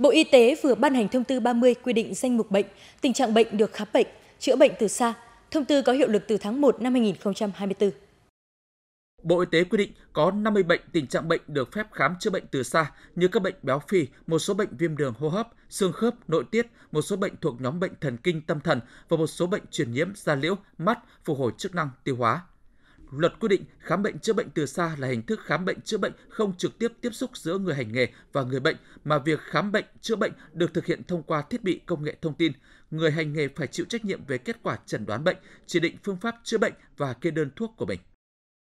Bộ Y tế vừa ban hành thông tư 30 quy định danh mục bệnh, tình trạng bệnh được khám bệnh, chữa bệnh từ xa. Thông tư có hiệu lực từ tháng 1 năm 2024. Bộ Y tế quy định có 50 bệnh tình trạng bệnh được phép khám chữa bệnh từ xa như các bệnh béo phì, một số bệnh viêm đường hô hấp, xương khớp, nội tiết, một số bệnh thuộc nhóm bệnh thần kinh tâm thần và một số bệnh truyền nhiễm da liễu, mắt, phục hồi chức năng tiêu hóa luật quy định khám bệnh chữa bệnh từ xa là hình thức khám bệnh chữa bệnh không trực tiếp tiếp xúc giữa người hành nghề và người bệnh mà việc khám bệnh chữa bệnh được thực hiện thông qua thiết bị công nghệ thông tin. Người hành nghề phải chịu trách nhiệm về kết quả chẩn đoán bệnh, chỉ định phương pháp chữa bệnh và kê đơn thuốc của mình.